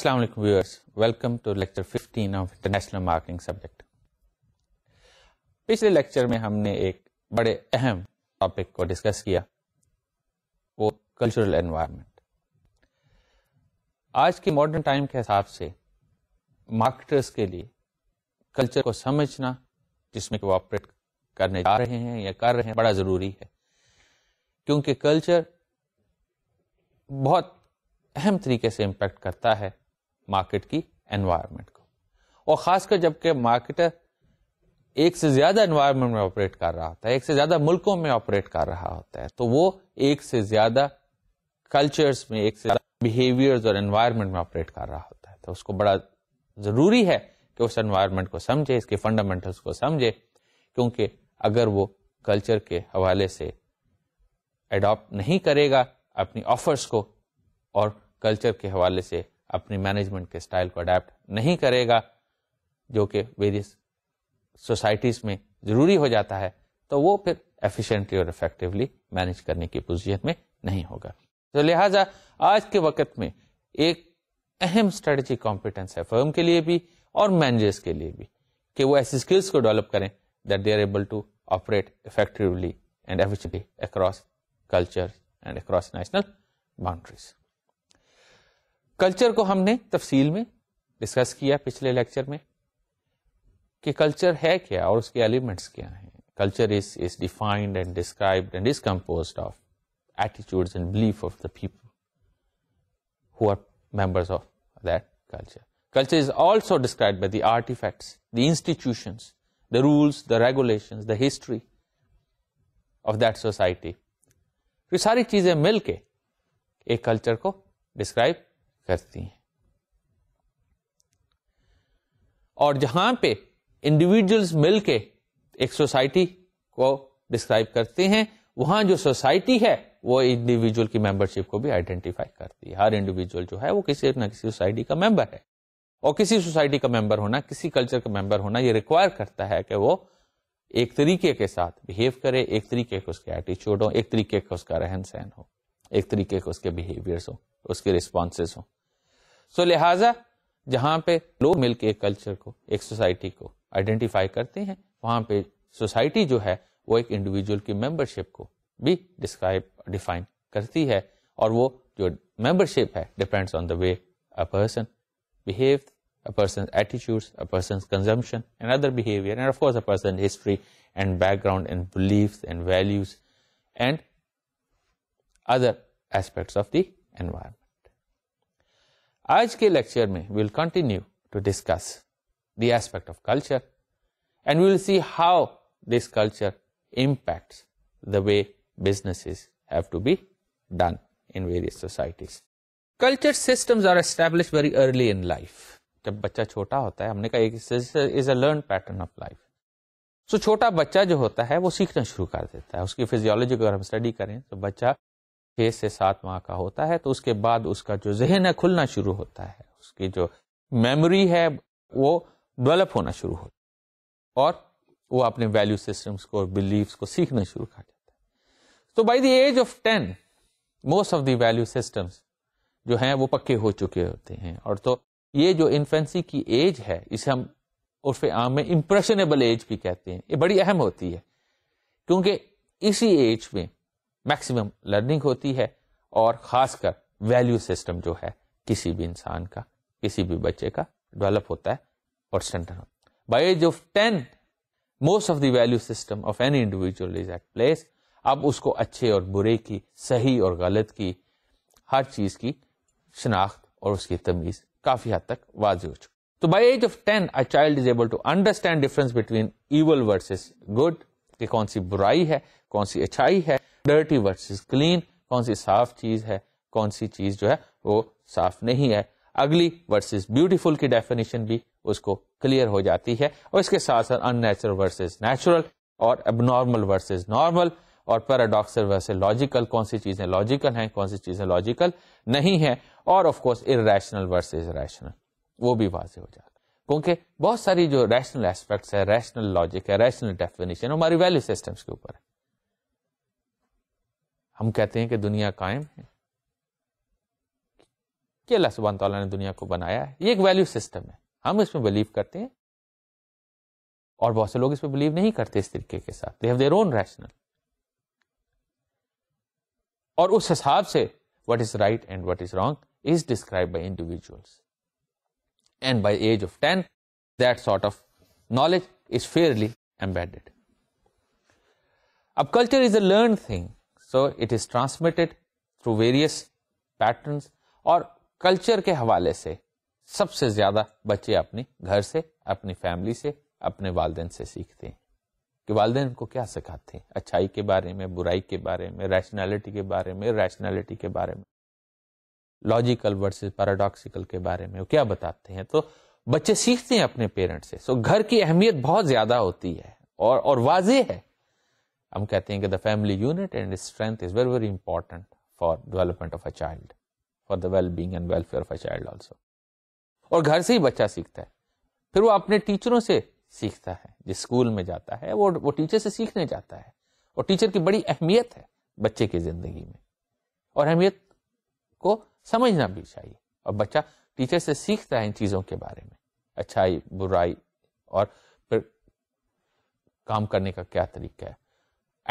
Assalamu alaikum viewers, welcome to lecture 15 of international marketing subject. पिछले lecture में हमने एक बड़े अहम टॉपिक को डिस्कस किया वो कल्चरल एनवायरनमेंट आज के मॉडर्न टाइम के हिसाब से मार्केटर्स के लिए कल्चर को समझना जिसमें वो ऑपरेट करने जा रहे हैं या कर रहे हैं बड़ा ज़रूरी है क्योंकि कल्चर बहुत अहम तरीके से इम्पैक्ट करता है मार्केट की एनवायरमेंट को और खासकर जबकि मार्केटर एक से ज्यादा एनवायरमेंट में ऑपरेट कर रहा होता है एक से ज्यादा मुल्कों में ऑपरेट कर रहा होता है तो वो एक से ज्यादा कल्चर्स में एक से ज्यादा बिहेवियर्स और एनवायरमेंट में ऑपरेट कर रहा होता है तो उसको बड़ा जरूरी है कि उस एनवायरमेंट को समझे इसके फंडामेंटल्स को समझे क्योंकि अगर वो कल्चर के हवाले से एडॉप्ट नहीं करेगा अपनी ऑफर्स को और कल्चर के हवाले से अपनी मैनेजमेंट के स्टाइल को अडेप्ट नहीं करेगा जो कि वेरियस सोसाइटीज में जरूरी हो जाता है तो वो फिर एफिशिएंटली और इफेक्टिवली मैनेज करने की पोजीशन में नहीं होगा तो लिहाजा आज के वक्त में एक अहम स्ट्रेटजी कॉम्पिटेंस है फर्म के लिए भी और मैनेजर्स के लिए भी कि वो ऐसी स्किल्स को डेवलप करें that they are able to operate effectively and efficiently across culture and across national boundaries culture को हमने तफसील में डिस्कस किया पिछले लेक्चर में कि कल्चर है क्या और उसके एलिमेंट्स क्या हैं culture is is defined and described and is compose of attitudes and belief of the people who are members of that culture culture is also describe by the artefacts the institutions the rules the regulations the history of that society तो ये सारी चीजें मिलके एक culture को describe करती हैं और जहां पे इंडिविजुअल्स मिलके एक सोसाइटी को डिस्क्राइब करते हैं वहां जो सोसाइटी है वो इंडिविजुअल की मेंबरशिप को भी आइडेंटिफाई करती है हर इंडिविजुअल जो है वो किसी न किसी सोसाइटी का मेंबर है और किसी सोसाइटी का मेंबर होना किसी कल्चर का मेंबर होना ये रिक्वायर करता है कि वो एक तरीके के साथ बिहेव करे एक तरीके का उसके एटीच्यूड हो एक तरीके का उसका रहन सहन हो एक तरीके के उसके बिहेवियर्स हो उसके रिस्पॉन्सेज हो सो लिहाजा जहां पे लोग मिलके एक कल्चर को एक सोसाइटी को आइडेंटिफाई करते हैं वहां पे सोसाइटी जो है वो एक इंडिविजुअल की मेंबरशिप को भी डिस्क्राइब डिफाइन करती है और वो जो मेंबरशिप है depends on the way a person behave a person's attitudes, a person's consumption, and other behavior, and of course a person's history and background and beliefs and values other aspects of the environment. आज के lecture में we'll continue to discuss the aspect of culture and we'll see how this culture impacts the way businesses have to be done in various societies. Culture systems are established very early in life. जब बच्चा छोटा होता है हमने कहा एक is a learn pattern of life so छोटा बच्चा जो होता है वो सीखना शुरू कर देता है उसकी फिजियोलॉजी को अगर हम स्टडी करें तो बच्चा छः से सात माह का होता है तो उसके बाद उसका जो जहन है खुलना शुरू होता है उसकी जो मेमोरी है वो डेवलप होना शुरू होता है और वो अपने वैल्यू सिस्टम्स को और बिलीव्स को सीखना शुरू कर देता है तो by the age of ten most of the value systems जो हैं वो पक्के हो चुके होते हैं और तो ये जो इन्फेंसी की एज है इसे हम उर्फ आम में इम्प्रेशनेबल एज भी कहते हैं ये बड़ी अहम होती है क्योंकि इसी एज में मैक्सिमम लर्निंग होती है और खासकर वैल्यू सिस्टम जो है किसी भी इंसान का किसी भी बच्चे का डेवलप होता है और स्टैंडर्ड होता है by age of ten most of the value system of any individual is at place अब उसको अच्छे और बुरे की सही और गलत की हर चीज की शनाख्त और उसकी तमीज काफी हद तक वाजी हो चुकी तो by age of ten a child is able to understand difference between evil versus good कि कौन सी बुराई है कौन सी अच्छाई है डर्टी वर्सेस क्लीन कौन सी साफ चीज है कौन सी चीज जो है वो साफ नहीं है अगली वर्सेस ब्यूटीफुल की डेफिनेशन भी उसको क्लियर हो जाती है और इसके साथ साथ अननेचुरल वर्सेस नेचुरल और एबनॉर्मल वर्सेस नॉर्मल और पैराडॉक्सल वर्सेस लॉजिकल कौन सी चीजें लॉजिकल हैं कौन सी चीजें लॉजिकल नहीं है और of course irrational versus rational वो भी वाजे हो जाता क्योंकि बहुत सारी जो रैशनल एस्पेक्ट्स है रैशनल लॉजिक है रैशनल डेफिनेशन हमारी वैल्यू सिस्टम्स के ऊपर है हम कहते हैं कि दुनिया कायम है कि अल्लाह सुबह तौला ने दुनिया को बनाया है ये एक वैल्यू सिस्टम है हम इसमें बिलीव करते हैं और बहुत से लोग इसमें बिलीव नहीं करते इस तरीके के साथ they have their own rational और उस हिसाब से what is right and what is wrong is describe by individual and by age of ten that sort of knowledge is fairly embedded अब culture is a learn thing so it is transmitted through various patterns और culture के हवाले से सबसे ज्यादा बच्चे अपने घर से अपनी फैमिली से अपने वालदेन से सीखते हैं कि वालदे उनको क्या सिखाते हैं अच्छाई के बारे में बुराई के बारे में रैशनैलिटी के बारे में रैशनैलिटी के बारे में लॉजिकल वर्सेस पैराडॉक्सिकल के बारे में वो क्या बताते हैं तो बच्चे सीखते हैं अपने पेरेंट्स से सो घर की अहमियत बहुत ज्यादा होती है और और वाजे है हम कहते हैं कि the family unit and strength is very very important for development of a child for the well being and welfare of a child also और घर से ही बच्चा सीखता है फिर वो अपने टीचरों से सीखता है जिस स्कूल में जाता है वो वो टीचर से सीखने जाता है और टीचर की बड़ी अहमियत है बच्चे की जिंदगी में और अहमियत को समझना भी चाहिए और बच्चा टीचर से सीखता है इन चीजों के बारे में अच्छाई बुराई और फिर काम करने का क्या तरीका है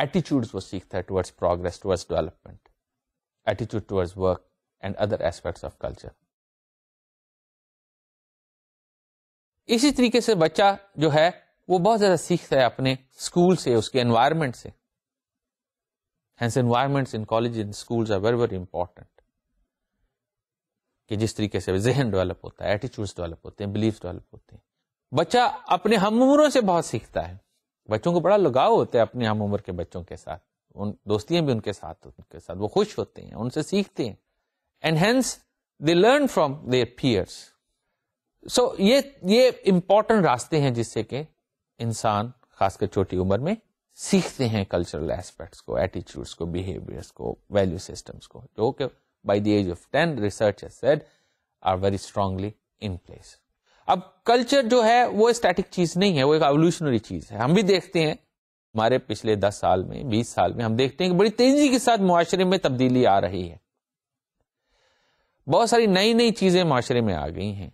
एटीट्यूड्स वो सीखता है towards progress towards development attitude towards work and other aspects of culture इसी तरीके से बच्चा जो है वो बहुत ज्यादा सीखता है अपने स्कूल से उसके एनवायरमेंट से hence environments in college in schools are very very important कि जिस तरीके से जहन डेवलप होता है एटीट्यूड्स डेवलप होते हैं बिलीफ डेवलप होते हैं बच्चा अपने हम उम्रों से बहुत सीखता है बच्चों को बड़ा लगाव होता है अपने हम उम्र के बच्चों के साथ उन दोस्तियां भी उनके साथ उनके साथ वो खुश होते हैं उनसे सीखते हैं and hence they learn from their peers so ये ये इंपॉर्टेंट रास्ते हैं जिससे कि इंसान खासकर छोटी उम्र में सीखते हैं कल्चरल एस्पेक्ट्स को एटीट्यूड्स को बिहेवियर्स को वैल्यू सिस्टम्स को जो कि by the age of ten research said are very strongly in place अब कल्चर जो है वो स्टैटिक चीज नहीं है वो एक एवोल्यूशनरी चीज है हम भी देखते हैं हमारे पिछले दस साल में बीस साल में हम देखते हैं कि बड़ी तेजी के साथ मुआशरे में तब्दीली आ रही है बहुत सारी नई नई चीजें माशरे में आ गई हैं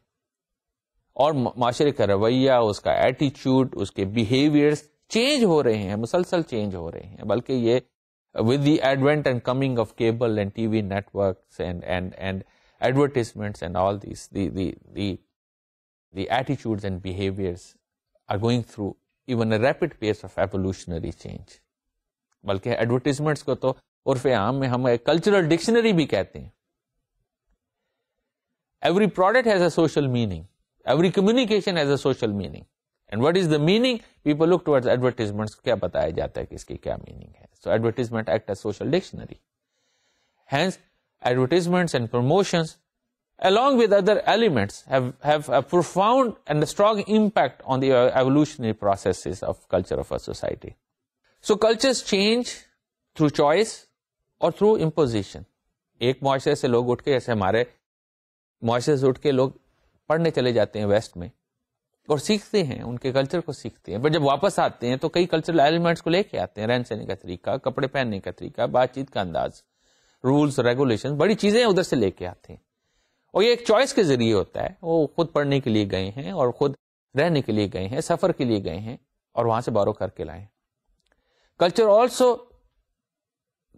और माशरे का रवैया उसका एटीट्यूड उसके बिहेवियर्स चेंज हो रहे हैं मुसलसल चेंज हो रहे हैं बल्कि ये with the advent and coming of cable and TV networks and and and advertisements and all this the attitudes and behaviors are going through even a rapid pace of evolutionary change. बल्कि advertisements को तो उर्फ आम में हम cultural dictionary भी कहते हैं every product has a social meaning every communication has a social meaning and what is the meaning people look towards advertisements kya bataya jata hai ki iski kya meaning hai so advertisements act as social dictionary hence advertisements and promotions along with other elements have, have a profound and a strong impact on the evolutionary processes of culture of a society. So cultures change through choice or through imposition. एक मुआरे से लोग उठ के जैसे हमारे मुआरे से उठ के लोग पढ़ने चले जाते हैं वेस्ट में और सीखते हैं उनके कल्चर को सीखते हैं बट जब वापस आते हैं तो कई कल्चरल एलिमेंट्स को लेके आते हैं रहन सहने का तरीका कपड़े पहनने का तरीका बातचीत का अंदाज रूल्स रेगुलेशन बड़ी चीजें उधर से लेके आते हैं और ये एक चॉइस के जरिए होता है वो खुद पढ़ने के लिए गए हैं और खुद रहने के लिए गए हैं सफर के लिए गए हैं और वहां से बारो करके लाए culture also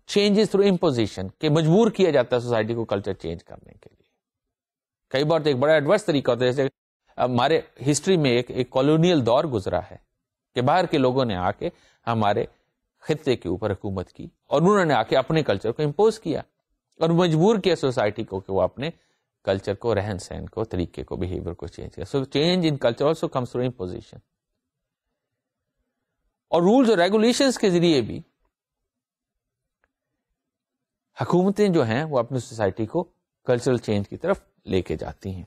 changes through imposition के मजबूर किया जाता है सोसाइटी को कल्चर चेंज करने के लिए कई बार तो एक बड़ा एडवर्स तरीका होता है जैसे हमारे हिस्ट्री में एक एक कॉलोनियल दौर गुजरा है कि बाहर के लोगों ने आके हमारे खत्े के ऊपर हुकूमत की और उन्होंने आके अपने कल्चर को इम्पोज किया और मजबूर किया सोसाइटी को कि वो अपने कल्चर को रहन सहन को तरीके को बिहेवियर को चेंज किया so change in culture also comes through imposition और रूल्स और रेगुलेशंस के जरिए भी हकूमतें जो हैं वो अपनी सोसाइटी को कल्चरल चेंज की तरफ लेके जाती हैं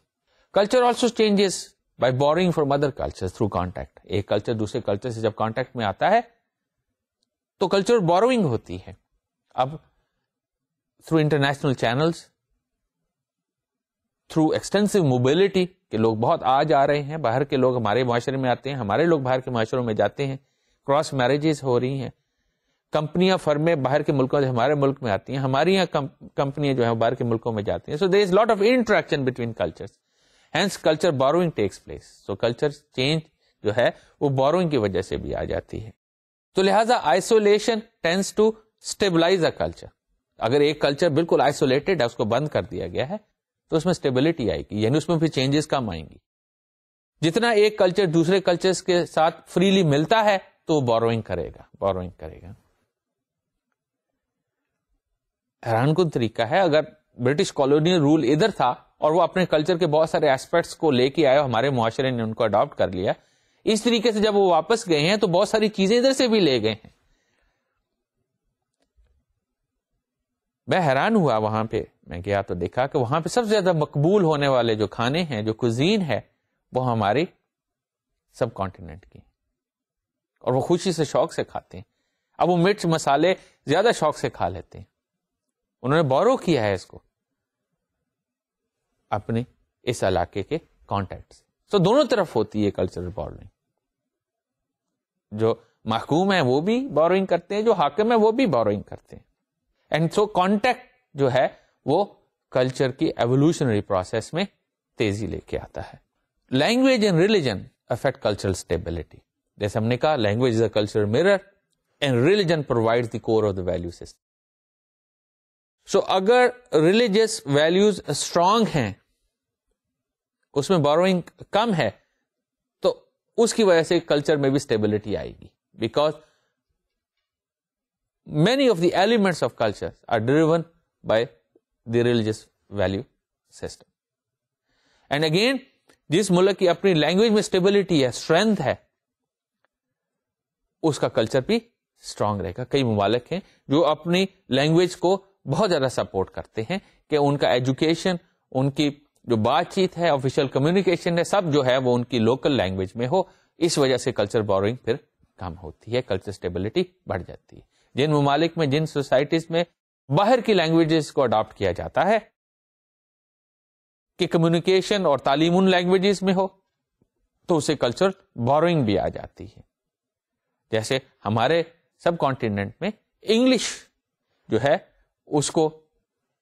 culture also changes by borrowing from other culture through contact एक कल्चर दूसरे कल्चर से जब कॉन्टैक्ट में आता है तो कल्चर बोरोइंग होती है अब through international channels through extensive mobility के लोग बहुत आ जा रहे हैं बाहर के लोग हमारे माशरे में आते हैं हमारे लोग बाहर के माशरों में जाते हैं क्रॉस मैरिजेस हो रही हैं कंपनियां फर्में बाहर के मुल्कों से हमारे मुल्क में आती हैं हमारी यहाँ कंपनियां जो है बाहर के मुल्कों में जाती हैं so there is lot of interaction between cultures hence culture borrowing takes place so culture change जो है वो बोरोइंग की वजह से भी आ जाती है तो लिहाजा isolation tends to stabilize a culture अगर एक कल्चर बिल्कुल आइसोलेटेड है उसको बंद कर दिया गया है तो उसमें स्टेबिलिटी आएगी यानी उसमें फिर चेंजेस कम आएंगी जितना एक कल्चर दूसरे कल्चर के साथ फ्रीली मिलता है तो वो बोरोइंग करेगा बोरोइंग करेगा हैरान कन तरीका है अगर ब्रिटिश कॉलोनियल रूल इधर था और वो अपने कल्चर के बहुत सारे एस्पेक्ट्स को लेके आए हमारे माशरे ने उनको अडॉप्ट कर लिया इस तरीके से जब वो वापस गए हैं तो बहुत सारी चीजें इधर से भी ले गए हैं मैं हैरान हुआ वहां पे मैं गया तो देखा कि वहां पे सबसे ज्यादा मकबूल होने वाले जो खाने हैं जो कुजीन है वो हमारी सब कॉन्टिनेंट की और वो खुशी से शौक से खाते हैं अब वो मिर्च मसाले ज्यादा शौक से खा लेते हैं उन्होंने बोरो किया है इसको अपने इस इलाके के कॉन्टेक्ट से तो दोनों तरफ होती है कल्चरल बोरोइंग जो महकूम है वो भी बोरोइंग करते हैं जो हाकिम है वो भी बोरोइंग करते हैं एंड सो कॉन्टेक्ट जो है वो कल्चर की एवोल्यूशनरी प्रोसेस में तेजी लेके आता है language and religion affect cultural stability जैसे हमने कहा language is a culture mirror and religion provide the core of the value system so अगर रिलीजियस वैल्यूज स्ट्रांग है उसमें बोरोइंग कम है तो उसकी वजह से कल्चर में भी स्टेबिलिटी आएगी because many of the elements of cultures are driven by the religious value system. And again जिस मुल्क की अपनी लैंग्वेज में स्टेबिलिटी है स्ट्रेंथ है उसका कल्चर भी स्ट्रांग रहेगा कई ममालक हैं जो अपनी लैंग्वेज को बहुत ज्यादा सपोर्ट करते हैं कि उनका एजुकेशन उनकी जो बातचीत है ऑफिशियल कम्युनिकेशन है सब जो है वो उनकी लोकल लैंग्वेज में हो इस वजह से कल्चर बोरिंग फिर कम होती है कल्चर स्टेबिलिटी बढ़ जाती है जिन ममालिक में जिन सोसाइटीज में बाहर की लैंग्वेजेस को अडॉप्ट किया जाता है कि कम्युनिकेशन और तालीम उन लैंग्वेजेस में हो तो उसे कल्चरल बोरोइंग भी आ जाती है जैसे हमारे सब कॉन्टिनेंट में इंग्लिश जो है उसको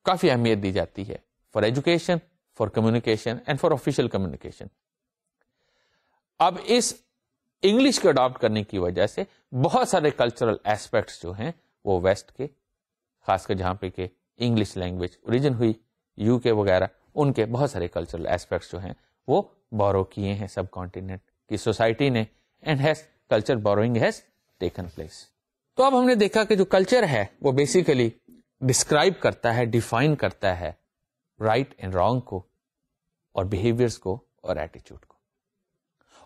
काफी अहमियत दी जाती है for education for communication and for official communication अब इस इंग्लिश को अडॉप्ट करने की वजह से बहुत सारे कल्चरल एस्पेक्ट्स जो हैं वो वेस्ट के खासकर जहाँ पे के इंग्लिश लैंग्वेज ओरिजिन हुई यूके वगैरह उनके बहुत सारे कल्चरल एस्पेक्ट्स जो हैं वो बोरो किए हैं सब कॉन्टिनेंट की सोसाइटी ने and has culture borrowing has taken place तो अब हमने देखा कि जो कल्चर है वो बेसिकली डिस्क्राइब करता है डिफाइन करता है राइट एंड रॉन्ग को और बिहेवियर्स को और एटीट्यूड को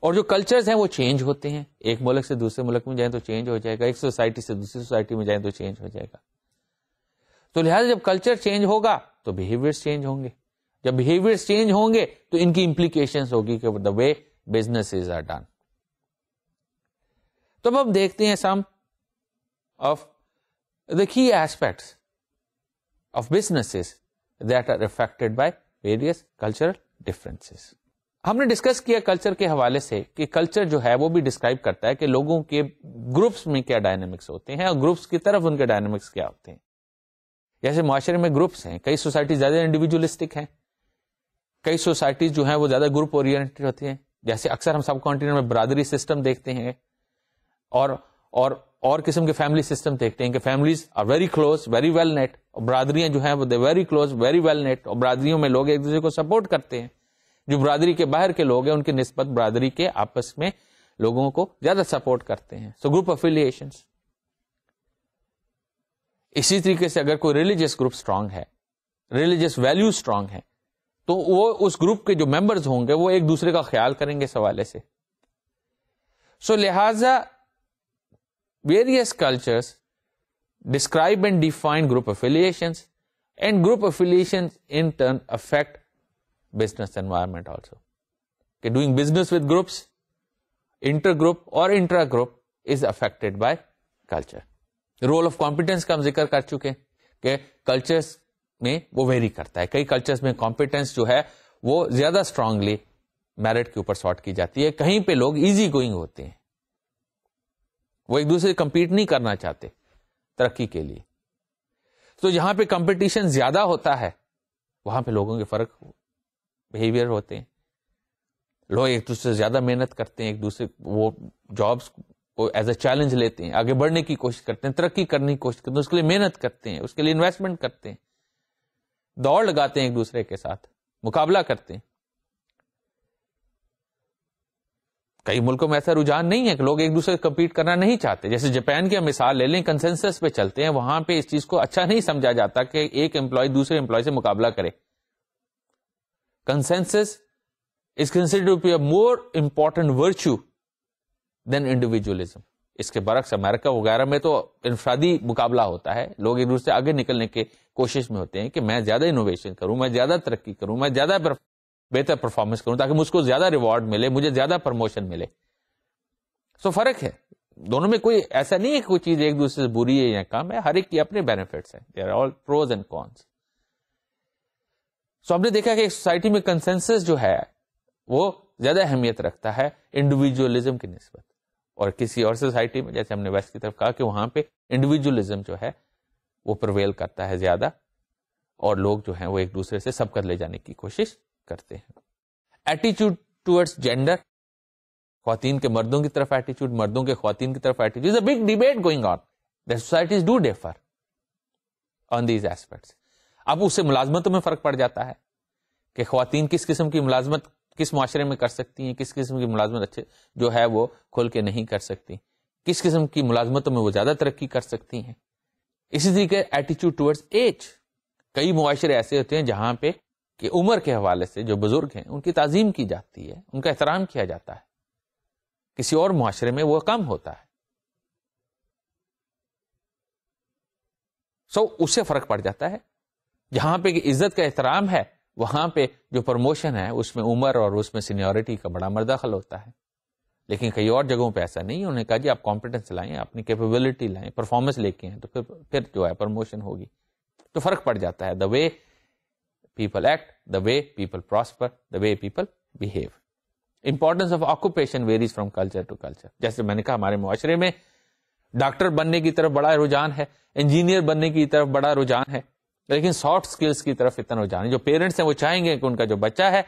और जो कल्चर्स हैं वो चेंज होते हैं एक मुल्क से दूसरे मुल्क में जाए तो चेंज हो जाएगा एक सोसाइटी से दूसरी सोसाइटी में जाए तो चेंज हो जाएगा तो लिहाजा जब कल्चर चेंज होगा तो बिहेवियर्स चेंज होंगे जब बिहेवियर्स चेंज होंगे तो इनकी इंप्लीकेशन होगी कि the way business is are done तो अब हम देखते हैं some of the key aspects of businesses that are affected by various cultural differences हमने डिस्कस किया कल्चर के हवाले से कि कल्चर जो है वो भी डिस्क्राइब करता है कि लोगों के ग्रुप्स में क्या डायनेमिक्स होते हैं और ग्रुप्स की तरफ उनके डायनेमिक्स क्या होते हैं जैसे माशरे में ग्रुप्स हैं कई सोसाइटी ज्यादा इंडिविजुअलिस्टिक हैं कई सोसाइटीज जो हैं वो ज्यादा ग्रुप ओरिएंटेड होती हैं जैसे अक्सर हम सब कॉन्टिनेंट में बरादरी सिस्टम देखते हैं और और और किस्म के फैमिली सिस्टम देखते हैं कि families are very close very well knit और बरादरियां जो हैं वो they very close very well knit और बरादरियों में लोग एक दूसरे को सपोर्ट करते हैं जो बरादरी के बाहर के लोग हैं उनकी नस्बत बरादरी के आपस में लोगों को ज्यादा सपोर्ट करते हैं सो ग्रुप अफिलिएशन इसी तरीके से अगर कोई रिलीजियस ग्रुप स्ट्रांग है रिलीजियस वैल्यू स्ट्रांग है तो वो उस ग्रुप के जो मेंबर्स होंगे वो एक दूसरे का ख्याल करेंगे इस हवाले से सो so, लिहाजा various cultures describe and define group affiliations and group affiliations in turn affect business environment also. Okay, doing business with groups, intergroup or intragroup is affected by culture. Role of competence का हम जिक्र कर चुके हैं कि cultures में वो very करता है कई कल्चर्स में कॉम्पिटेंस जो है वो ज्यादा स्ट्रांगली मेरिट के ऊपर सॉर्ट की जाती है कहीं पे लोग इजी गोइंग होते हैं वो एक दूसरे कंपीट नहीं करना चाहते तरक्की के लिए तो जहां पे कंपटीशन ज्यादा होता है वहां पे लोगों के फर्क बिहेवियर होते हैं लोग एक दूसरे से ज़्यादा मेहनत करते हैं एक दूसरे वो जॉब्स को एज अ चैलेंज लेते हैं आगे बढ़ने की कोशिश करते हैं तरक्की करने की कोशिश करते हैं उसके लिए मेहनत करते हैं उसके लिए इन्वेस्टमेंट करते हैं दौड़ लगाते हैं एक दूसरे के साथ मुकाबला करते हैं कई मुल्कों में ऐसा रुझान नहीं है कि लोग एक दूसरे से कम्पीट करना नहीं चाहते जैसे जापान की मिसाल ले लें कंसेंसस पे चलते हैं वहां पे इस चीज को अच्छा नहीं समझा जाता कि एक एम्प्लॉय दूसरे एम्प्लॉय से मुकाबला करे consensus is considered to be a more important virtue than individualism. इसके बरक्स अमेरिका वगैरह में तो इनफरादी मुकाबला होता है लोग एक दूसरे से आगे निकलने के कोशिश में होते हैं कि मैं ज्यादा इनोवेशन करूं मैं ज्यादा तरक्की करूं मैं ज्यादा बेहतर परफॉर्मेंस करूं ताकि मुझको ज्यादा रिवॉर्ड मिले मुझे ज्यादा प्रमोशन मिले सो फर्क है दोनों में कोई ऐसा नहीं है कोई चीज एक दूसरे से बुरी है या कम है हर एक की अपने बेनिफिट्स हैं they are all pros and cons so आपने देखा कि सोसाइटी में कंसेंसस जो है वो ज्यादा अहमियत रखता है इंडिविजुअलिज्म की नस्बत और किसी और सोसाइटी में जैसे हमने वेस्ट की तरफ कहा कि वहां पे इंडिविजुअलिज्म जो है वो प्रवेल करता है ज्यादा और लोग जो है वो एक दूसरे से सबकत ले जाने की कोशिश करते हैं एटीट्यूड टूवर्ड्स जेंडर खातन के मर्दों की तरफ एटीट्यूड मर्दों के खातन की तरफ attitude big debate going on the societies do differ on these aspects अब उससे मुलाजमतों में फर्क पड़ जाता है कि खातन किस किस्म की मुलाजमत किस माशरे में कर सकती हैं किस किस्म की मुलाजमत अच्छे जो है वो खोल के नहीं कर सकती किस किस्म की मुलाजमतों में वो ज़्यादा तरक्की कर सकती हैं इसी तरीके एटीट्यूड टूवर्ड्स एज कई मुआरे ऐसे होते हैं जहाँ पे कि उम्र के हवाले से जो बुजुर्ग हैं उनकी तज़ीम की जाती है उनका एहतराम किया जाता है किसी और माशरे में वो कम होता है सो so, उससे फर्क पड़ जाता है जहां पे इज्जत का एहतराम है वहां पे जो प्रमोशन है उसमें उम्र और उसमें सीनियोरिटी का बड़ा मरदखल होता है लेकिन कई और जगहों पे ऐसा नहीं उन्होंने कहा जी आप कॉम्पिटेंस लाएं अपनी कैपेबिलिटी लाएं परफॉर्मेंस लेके हैं तो फिर फिर जो है प्रमोशन होगी तो फर्क पड़ जाता है the way people act the way people prosper the way people behave importance of occupation varies from culture to culture जैसे मैंने कहा हमारे मुआरे में डॉक्टर बनने की तरफ बड़ा रुझान है इंजीनियर बनने की तरफ बड़ा रुझान है लेकिन सॉफ्ट स्किल्स की तरफ इतना रुझान जो पेरेंट्स हैं वो चाहेंगे कि उनका जो बच्चा है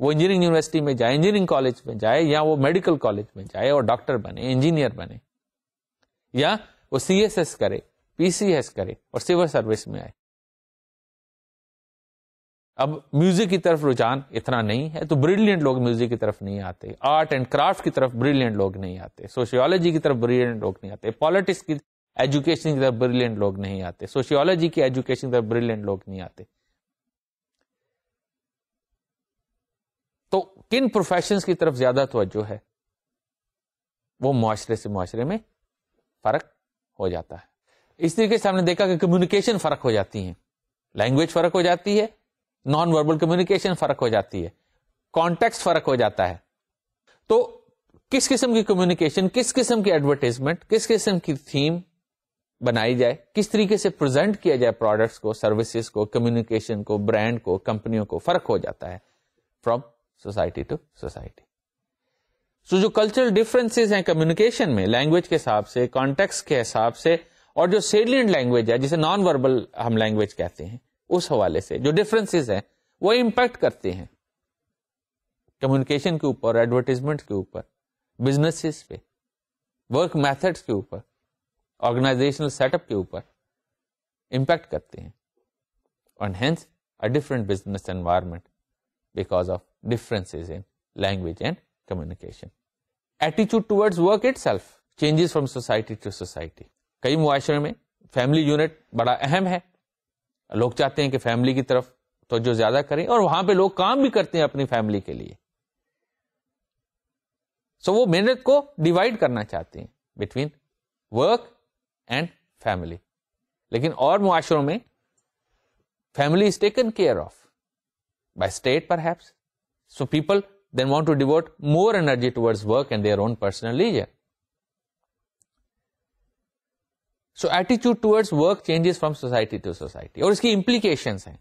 वो इंजीनियरिंग यूनिवर्सिटी में जाए इंजीनियरिंग कॉलेज में जाए या वो मेडिकल कॉलेज में जाए और डॉक्टर बने इंजीनियर बने या वो सी एस एस करे पीसीएस करे और सिविल सर्विस में आए अब म्यूजिक की तरफ रुझान इतना नहीं है तो ब्रिलियंट लोग म्यूजिक की तरफ नहीं आते आर्ट एंड क्राफ्ट की तरफ ब्रिलियंट लोग नहीं आते सोशियोलॉजी की तरफ ब्रिलियंट लोग नहीं आते पॉलिटिक्स की एजुकेशन की तरफ ब्रिलियंट लोग नहीं आते सोशियोलॉजी की एजुकेशन की तरफ ब्रिलियंट लोग नहीं आते तो किन प्रोफेशन की तरफ ज्यादा तवज्जो है वो माशरे से माशरे में फर्क हो जाता है इस तरीके से हमने देखा कि कम्युनिकेशन फर्क हो जाती है लैंग्वेज फर्क हो जाती है नॉन वर्बल कम्युनिकेशन फर्क हो जाती है कॉन्टेक्स्ट फर्क हो जाता है तो किस किस्म की कम्युनिकेशन किस किस्म की एडवर्टाइजमेंट किस किस्म की थीम बनाई जाए किस तरीके से प्रेजेंट किया जाए प्रोडक्ट्स को सर्विसेज को कम्युनिकेशन को ब्रांड को कंपनियों को फर्क हो जाता है from society to society so जो कल्चरल डिफरेंसेस हैं कम्युनिकेशन में लैंग्वेज के हिसाब से कॉन्टेक्स के हिसाब से और जो सेलियंट लैंग्वेज है जिसे नॉन वर्बल हम लैंग्वेज कहते हैं उस हवाले से जो डिफरेंसेस हैं वो इम्पैक्ट करते हैं कम्युनिकेशन के ऊपर एडवर्टीजमेंट के ऊपर बिजनेसेस पे वर्क मेथड्स के ऊपर ऑर्गेनाइजेशनल सेटअप के ऊपर इंपैक्ट करते हैं and hence a different business environment because of differences in language and communication attitude towards work itself changes from society to society कई मुआशरे में फैमिली यूनिट बड़ा अहम है लोग चाहते हैं कि फैमिली की तरफ तो जो ज्यादा करें और वहां पे लोग काम भी करते हैं अपनी फैमिली के लिए सो so, वो मेहनत को डिवाइड करना चाहते हैं बिटवीन वर्क एंड फैमिली लेकिन और मुआशरों में family is taken care of by state पर so people then want to devote more energy towards work and their own personal leisure so attitude towards work changes from society to society और इसकी implication है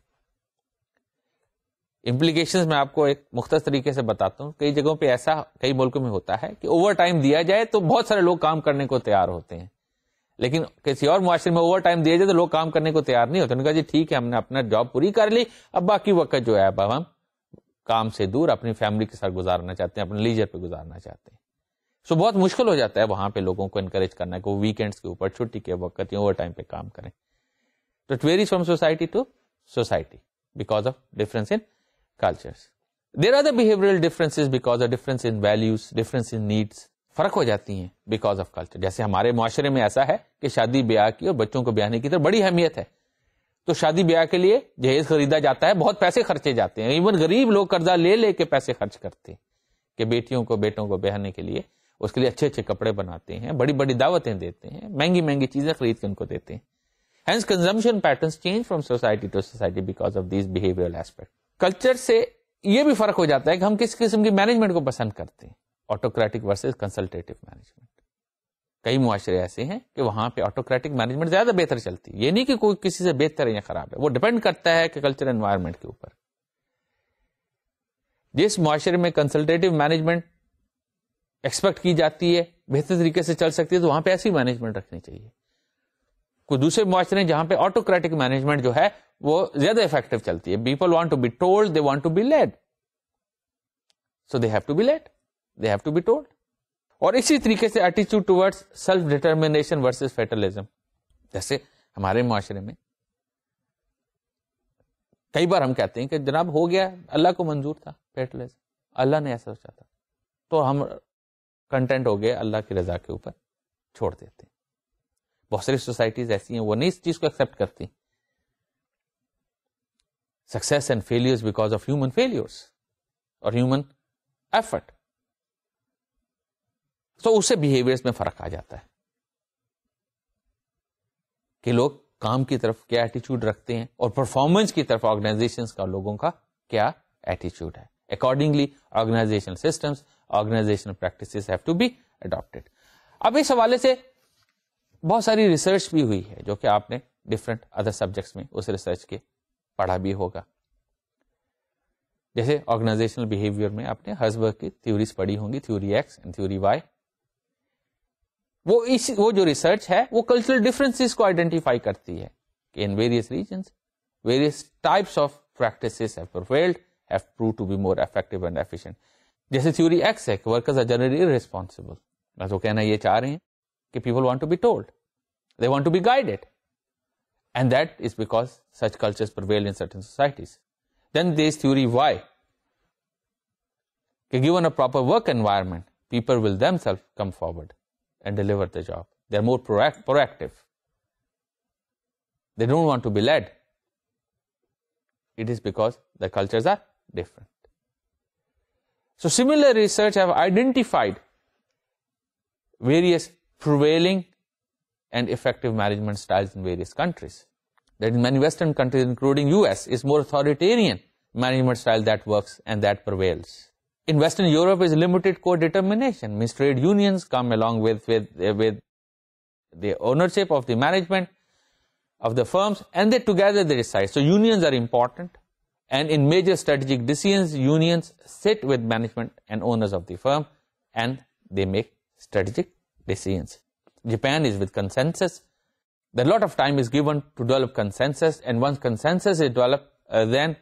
implication में आपको एक मुख्तर तरीके से बताता हूं कई जगहों पे ऐसा कई मुल्कों में होता है कि ओवर टाइम दिया जाए तो बहुत सारे लोग काम करने को तैयार होते हैं लेकिन किसी और मुआरे में ओवर टाइम दिया जाए तो लोग काम करने को तैयार नहीं होते उन्होंने कहा जी ठीक है हमने अपना जॉब पूरी कर ली अब बाकी वक्त जो है अब हम काम से दूर अपनी फैमिली के साथ गुजारना चाहते हैं अपने लीजर पे गुजारना चाहते हैं सो बहुत मुश्किल हो जाता है वहां पे लोगों को इनकरेज करना कि वीकेंड्स के ऊपर छुट्टी के वक्त या ओवर टाइम पे काम करें तो it from society to society because of difference in culture there are behavioural difference because of difference in values difference in needs फर्क हो जाती हैं बिकॉज ऑफ कल्चर जैसे हमारे माशरे में ऐसा है कि शादी ब्याह की और बच्चों को ब्याहने की तरफ तो बड़ी अहमियत है तो शादी ब्याह के लिए जहेज खरीदा जाता है बहुत पैसे खर्चे जाते हैं इवन गरीब लोग कर्जा ले लेके पैसे खर्च करते हैं कि बेटियों को बेटों को ब्याहने के लिए उसके लिए अच्छे अच्छे कपड़े बनाते हैं बड़ी बड़ी दावतें देते हैं महंगी महंगी चीजें खरीद के उनको देते हैं hence consumption pattern change from society to society because of this behavioural aspect culture से ये भी फर्क हो जाता है कि हम किस किस्म की मैनेजमेंट को पसंद करते हैं ऑटोक्रेटिक वर्सेज कंसल्टेटिव मैनेजमेंट कई मुआरे ऐसे हैं कि वहां पे ऑटोक्रेटिक मैनेजमेंट ज्यादा बेहतर चलती है ये नहीं कि कोई किसी से बेहतर है या खराब है वो डिपेंड करता है कि कल्चर एनवायरमेंट के ऊपर जिस मुआरे में कंसल्टेटिव मैनेजमेंट एक्सपेक्ट की जाती है बेहतर तरीके से चल सकती है तो वहां पे ऐसी मैनेजमेंट रखनी चाहिए कोई दूसरे मुआरे जहां पे ऑटोक्रेटिक मैनेजमेंट जो है वो ज्यादा इफेक्टिव चलती है people want to be told they want to be led so they have to be led they have to be told और इसी तरीके से attitude towards self determination versus fatalism जैसे हमारे माशरे में कई बार हम कहते हैं कि जनाब हो गया अल्लाह को मंजूर था फेटलिज्म अल्लाह ने ऐसा सोचा था तो हम कंटेंट हो गए अल्लाह की रजा के ऊपर छोड़ देते हैं बहुत सारी सोसाइटीज ऐसी हैं वो नहीं इस चीज को एक्सेप्ट करती success and failures because of human failures और ह्यूमन एफर्ट तो उससे बिहेवियर्स में फर्क आ जाता है कि लोग काम की तरफ क्या एटीट्यूड रखते हैं और परफॉर्मेंस की तरफ ऑर्गेनाइजेशन का लोगों का क्या एटीट्यूड है accordingly organisation system organisation practice have to अब इस हवाले से बहुत सारी रिसर्च भी हुई है जो कि आपने डिफरेंट अदर सब्जेक्ट में उस रिसर्च के पढ़ा भी होगा जैसे ऑर्गेनाइजेशनल बिहेवियर में आपने हर्ज हर्जबर्ग की थ्योरीज पढ़ी होंगी theory X and theory Y वो इस वो जो रिसर्च है वो कल्चरल डिफरेंसेस को आइडेंटिफाई करती है इन various reason various types of practice to be more effective and efficient जैसे थ्योरी एक्स है कि वर्कर्स आर जनरली रिस्पॉन्सिबल तो कहना ये चाह रहे हैं कि people want to be told they want to be guided and that is because such cultures prevail in certain societies. Then there is theory why. Given a proper work environment, people will themselves come forward. and deliver the job. They're more proactive. They don't want to be led. It is because the cultures are different. So similar research have identified various prevailing and effective management styles in various countries. That in many Western countries, including US, is more authoritarian management style that works and that prevails in Western Europe is limited co-determination. Means trade unions come along with with uh, with the ownership of the management of the firms, and they together they decide. So unions are important, and in major strategic decisions, unions sit with management and owners of the firm, and they make strategic decisions. Japan is with consensus. A lot of time is given to develop consensus, and once consensus is developed, uh, then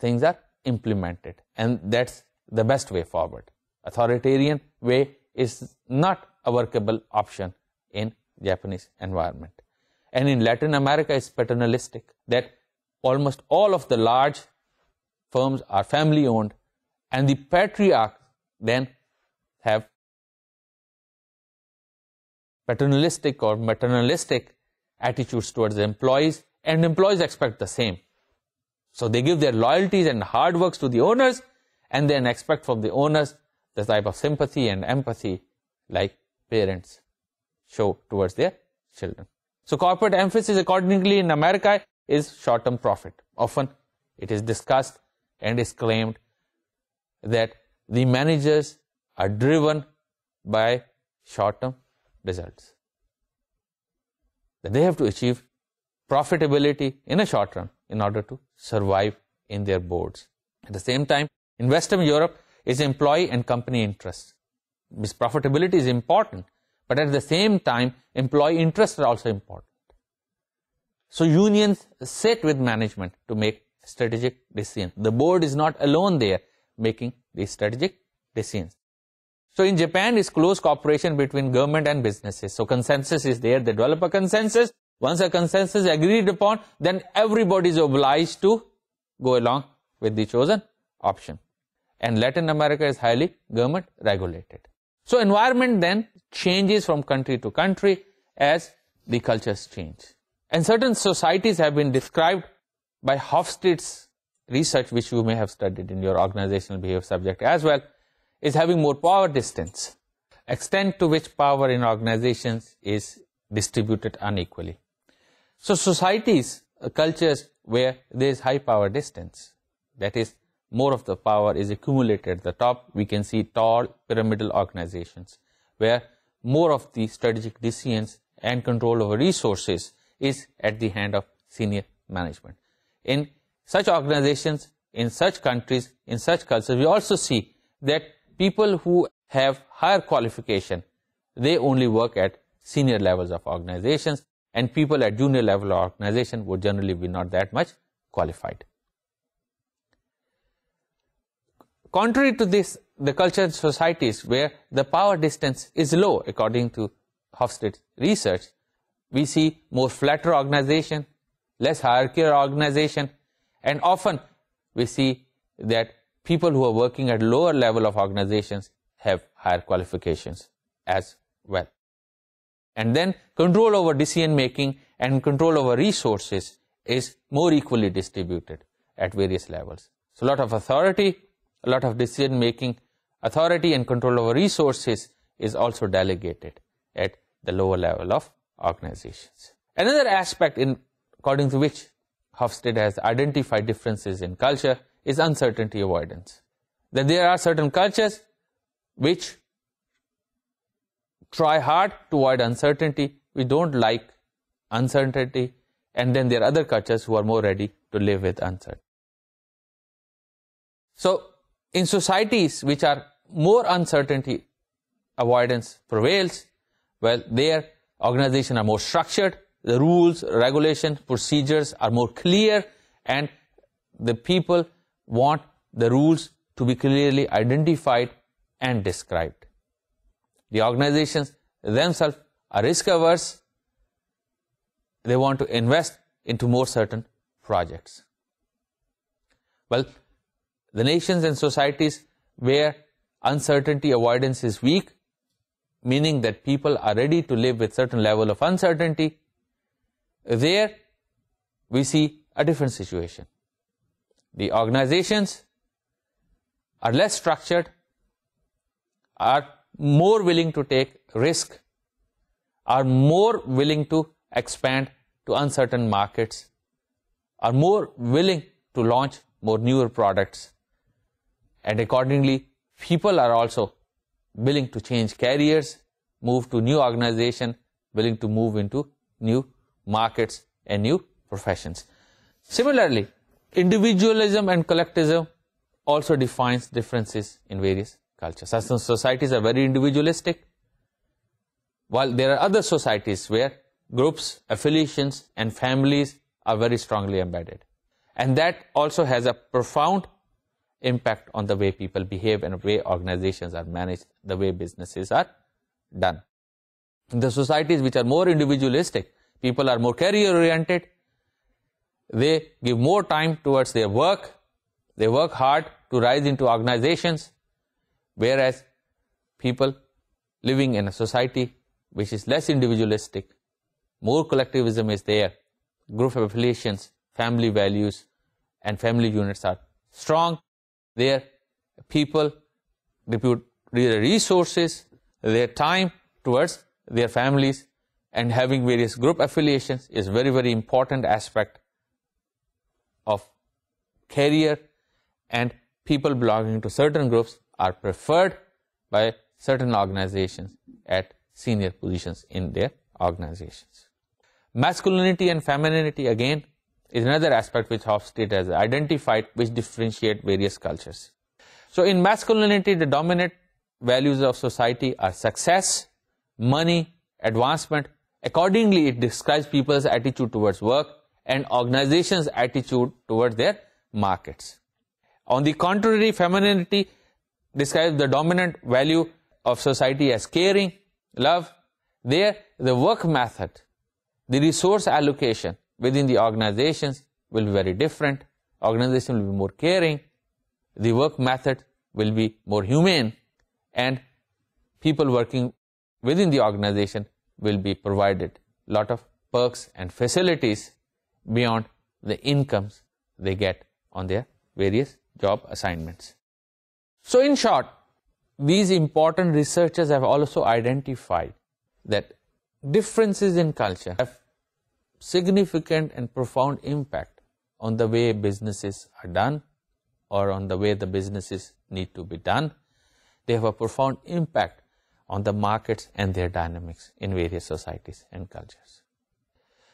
things are implement it. And that's the best way forward. Authoritarian way is not a workable option in Japanese environment. And in Latin America, it's paternalistic that almost all of the large firms are family owned and the patriarch then have paternalistic or maternalistic attitudes towards the employees and employees expect the same. So they give their loyalties and hard works to the owners and then expect from the owners the type of sympathy and empathy like parents show towards their children. So corporate emphasis accordingly in America is short-term profit. Often it is discussed and is claimed that the managers are driven by short-term results. That they have to achieve profitability in a short run in order to survive in their boards. At the same time, in Western Europe, is employee and company interest. This profitability is important, but at the same time, employee interests are also important. So unions sit with management to make strategic decisions. The board is not alone there making these strategic decisions. So in Japan, it's close cooperation between government and businesses. So consensus is there. They develop a consensus once a consensus is agreed upon, then everybody is obliged to go along with the chosen option. And Latin America is highly government regulated. So environment then changes from country to country as the cultures change. And certain societies have been described by Hofstede's research, which you may have studied in your organizational behavior subject as well, is having more power distance, extent to which power in organizations is distributed unequally. So societies, uh, cultures where there is high power distance, that is more of the power is accumulated at the top, we can see tall pyramidal organizations where more of the strategic decisions and control over resources is at the hand of senior management. In such organizations, in such countries, in such cultures, we also see that people who have higher qualification, they only work at senior levels of organizations and people at junior level organization would generally be not that much qualified. Contrary to this, the culture and societies where the power distance is low according to Hofstad's research, we see more flatter organization, less hierarchical organization and often we see that people who are working at lower level of organizations have higher qualifications as well and then control over decision making and control over resources is more equally distributed at various levels. So a lot of authority, a lot of decision making, authority and control over resources is also delegated at the lower level of organizations. Another aspect in according to which Hofstede has identified differences in culture is uncertainty avoidance. That there are certain cultures which try hard to avoid uncertainty. We don't like uncertainty. And then there are other cultures who are more ready to live with uncertainty. So, in societies which are more uncertainty avoidance prevails, well, their organization are more structured, the rules, regulation, procedures are more clear, and the people want the rules to be clearly identified and described the organizations themselves are risk averse, they want to invest into more certain projects. Well, the nations and societies where uncertainty avoidance is weak, meaning that people are ready to live with certain level of uncertainty, there we see a different situation. The organizations are less structured, are more willing to take risk, are more willing to expand to uncertain markets, are more willing to launch more newer products. And accordingly, people are also willing to change careers, move to new organization, willing to move into new markets and new professions. Similarly, individualism and collectivism also defines differences in various culture. Such societies are very individualistic, while there are other societies where groups, affiliations, and families are very strongly embedded. And that also has a profound impact on the way people behave and the way organizations are managed, the way businesses are done. In the societies which are more individualistic, people are more career-oriented, they give more time towards their work, they work hard to rise into organizations, Whereas people living in a society which is less individualistic, more collectivism is there, group affiliations, family values and family units are strong. Their people depute their resources, their time towards their families and having various group affiliations is very, very important aspect of career and people belonging to certain groups are preferred by certain organizations at senior positions in their organizations. Masculinity and femininity again is another aspect which Hofstede has identified which differentiate various cultures. So in masculinity, the dominant values of society are success, money, advancement. Accordingly, it describes people's attitude towards work and organizations' attitude towards their markets. On the contrary, femininity describes the dominant value of society as caring, love. There, the work method, the resource allocation within the organizations will be very different. Organization will be more caring. The work method will be more humane. And people working within the organization will be provided a lot of perks and facilities beyond the incomes they get on their various job assignments. So in short, these important researchers have also identified that differences in culture have significant and profound impact on the way businesses are done or on the way the businesses need to be done. They have a profound impact on the markets and their dynamics in various societies and cultures.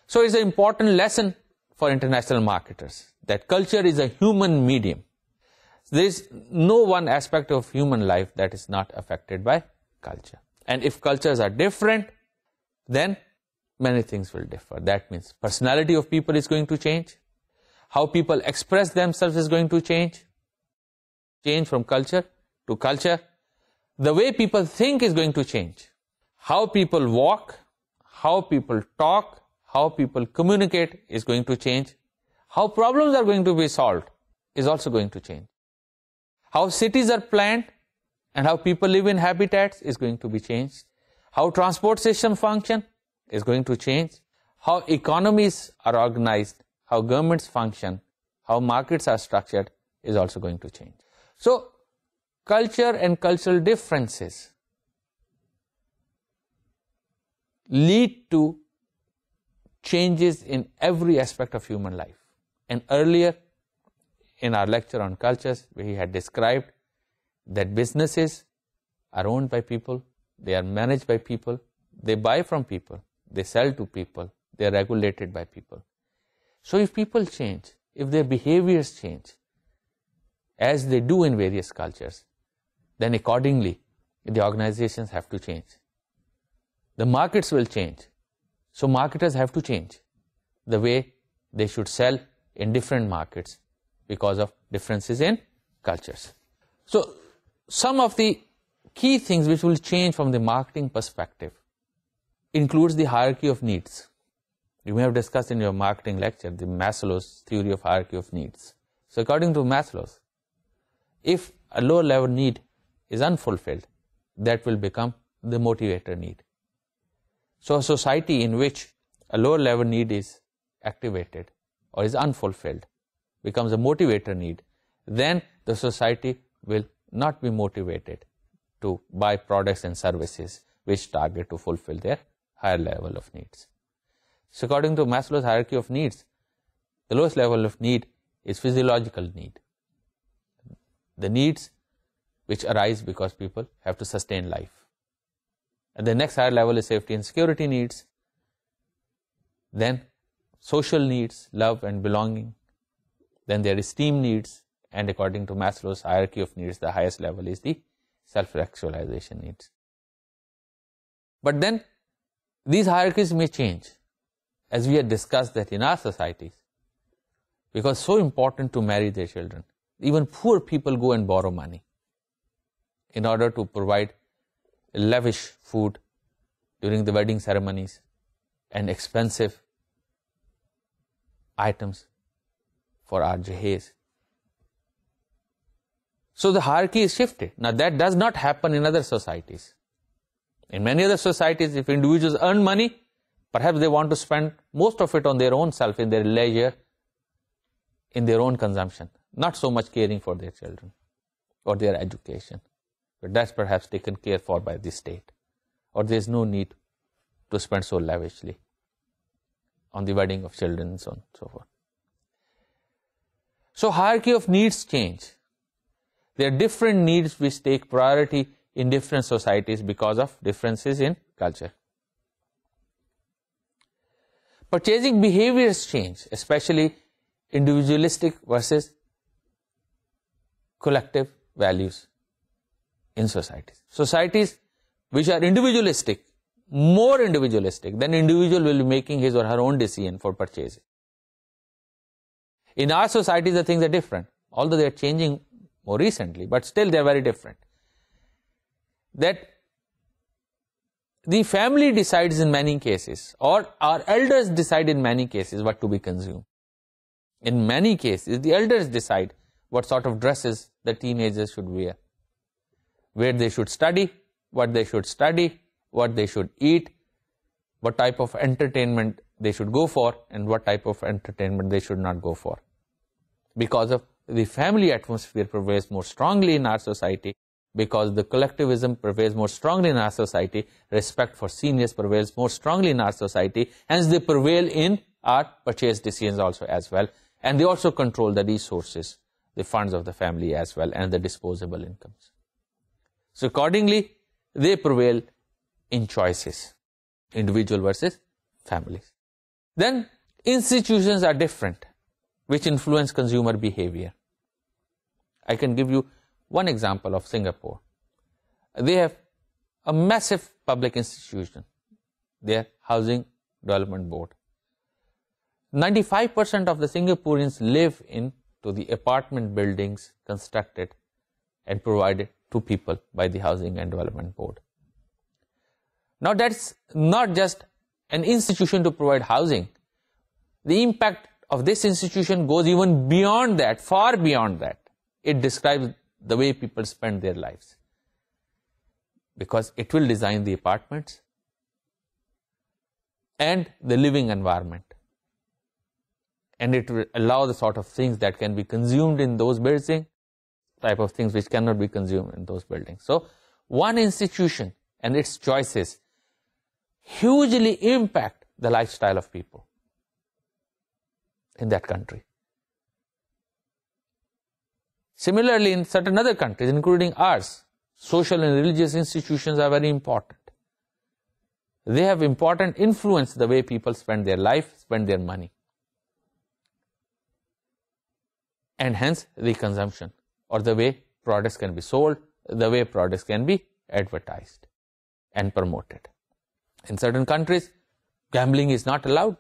So it's an important lesson for international marketers that culture is a human medium there is no one aspect of human life that is not affected by culture. And if cultures are different, then many things will differ. That means personality of people is going to change. How people express themselves is going to change. Change from culture to culture. The way people think is going to change. How people walk, how people talk, how people communicate is going to change. How problems are going to be solved is also going to change. How cities are planned and how people live in habitats is going to be changed. How transport system function is going to change. How economies are organized, how governments function, how markets are structured is also going to change. So, culture and cultural differences lead to changes in every aspect of human life. And earlier in our lecture on cultures, he had described that businesses are owned by people, they are managed by people, they buy from people, they sell to people, they are regulated by people. So if people change, if their behaviors change, as they do in various cultures, then accordingly the organizations have to change. The markets will change. So marketers have to change the way they should sell in different markets because of differences in cultures. So some of the key things which will change from the marketing perspective includes the hierarchy of needs. You may have discussed in your marketing lecture the Maslow's theory of hierarchy of needs. So according to Maslow's, if a lower level need is unfulfilled, that will become the motivator need. So a society in which a lower level need is activated or is unfulfilled becomes a motivator need, then the society will not be motivated to buy products and services which target to fulfill their higher level of needs. So according to Maslow's hierarchy of needs, the lowest level of need is physiological need. The needs which arise because people have to sustain life. And the next higher level is safety and security needs. Then social needs, love and belonging, then there is STEAM needs and according to Maslow's hierarchy of needs the highest level is the self-actualization needs. But then these hierarchies may change as we had discussed that in our societies because so important to marry their children. Even poor people go and borrow money in order to provide lavish food during the wedding ceremonies and expensive items for R.J. Hayes. So the hierarchy is shifted. Now that does not happen in other societies. In many other societies, if individuals earn money, perhaps they want to spend most of it on their own self, in their leisure, in their own consumption, not so much caring for their children or their education. But that's perhaps taken care for by the state, or there's no need to spend so lavishly on the wedding of children and so on and so forth. So hierarchy of needs change. There are different needs which take priority in different societies because of differences in culture. Purchasing behaviors change, especially individualistic versus collective values in societies. Societies which are individualistic, more individualistic, then individual will be making his or her own decision for purchasing. In our societies, the things are different, although they are changing more recently, but still they are very different. That the family decides in many cases, or our elders decide in many cases what to be consumed. In many cases, the elders decide what sort of dresses the teenagers should wear, where they should study, what they should study, what they should eat, what type of entertainment they should go for and what type of entertainment they should not go for. Because of the family atmosphere prevails more strongly in our society, because the collectivism prevails more strongly in our society, respect for seniors prevails more strongly in our society, hence they prevail in our purchase decisions also as well, and they also control the resources, the funds of the family as well, and the disposable incomes. So accordingly, they prevail in choices individual versus families. Then institutions are different which influence consumer behavior. I can give you one example of Singapore. They have a massive public institution, their Housing Development Board. 95% of the Singaporeans live in to the apartment buildings constructed and provided to people by the Housing and Development Board. Now that's not just an institution to provide housing. The impact of this institution goes even beyond that, far beyond that. It describes the way people spend their lives. Because it will design the apartments and the living environment. And it will allow the sort of things that can be consumed in those buildings, type of things which cannot be consumed in those buildings. So, one institution and its choices hugely impact the lifestyle of people in that country. Similarly, in certain other countries, including ours, social and religious institutions are very important. They have important influence the way people spend their life, spend their money. And hence the consumption or the way products can be sold, the way products can be advertised and promoted. In certain countries, gambling is not allowed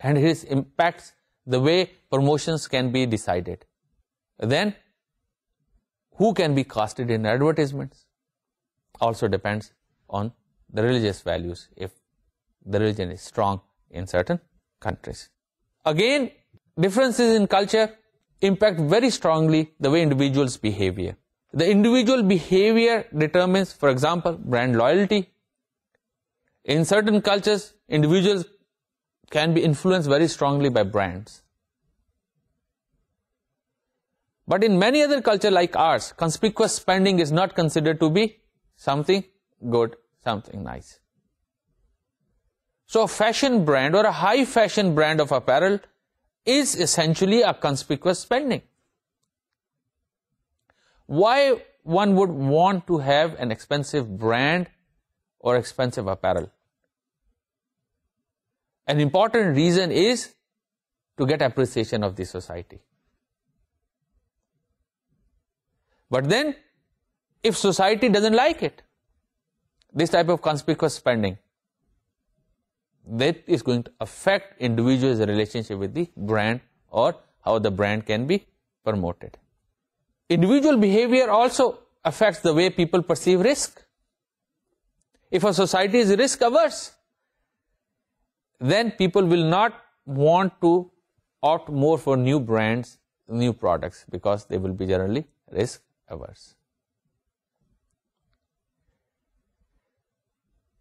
and it impacts the way promotions can be decided. Then, who can be casted in advertisements also depends on the religious values if the religion is strong in certain countries. Again, differences in culture impact very strongly the way individuals' behavior. The individual behavior determines, for example, brand loyalty, in certain cultures, individuals can be influenced very strongly by brands. But in many other cultures like ours, conspicuous spending is not considered to be something good, something nice. So a fashion brand or a high fashion brand of apparel is essentially a conspicuous spending. Why one would want to have an expensive brand or expensive apparel. An important reason is to get appreciation of the society. But then, if society doesn't like it, this type of conspicuous spending, that is going to affect individuals' relationship with the brand or how the brand can be promoted. Individual behavior also affects the way people perceive risk. If a society is risk averse, then people will not want to opt more for new brands, new products because they will be generally risk averse.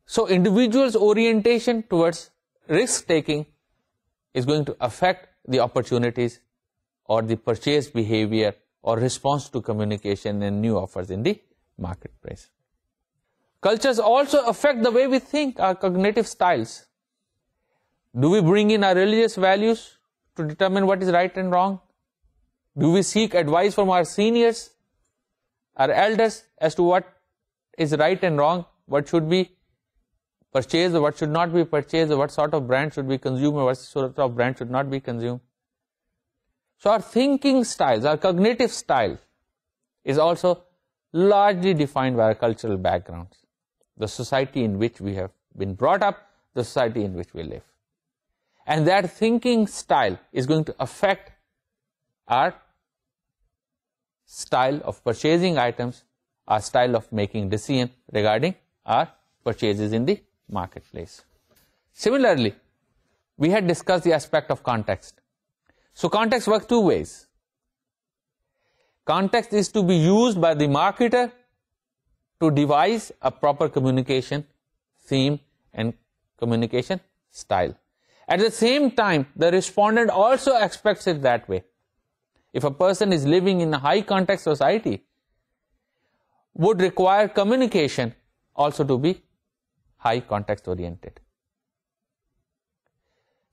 So, individuals orientation towards risk taking is going to affect the opportunities or the purchase behavior or response to communication and new offers in the marketplace. Cultures also affect the way we think, our cognitive styles. Do we bring in our religious values to determine what is right and wrong? Do we seek advice from our seniors, our elders, as to what is right and wrong, what should be purchased or what should not be purchased, or what sort of brand should be consumed or what sort of brand should not be consumed? So our thinking styles, our cognitive style is also largely defined by our cultural backgrounds the society in which we have been brought up, the society in which we live. And that thinking style is going to affect our style of purchasing items, our style of making decision regarding our purchases in the marketplace. Similarly, we had discussed the aspect of context. So context works two ways. Context is to be used by the marketer to devise a proper communication theme and communication style. At the same time, the respondent also expects it that way. If a person is living in a high context society, would require communication also to be high context oriented.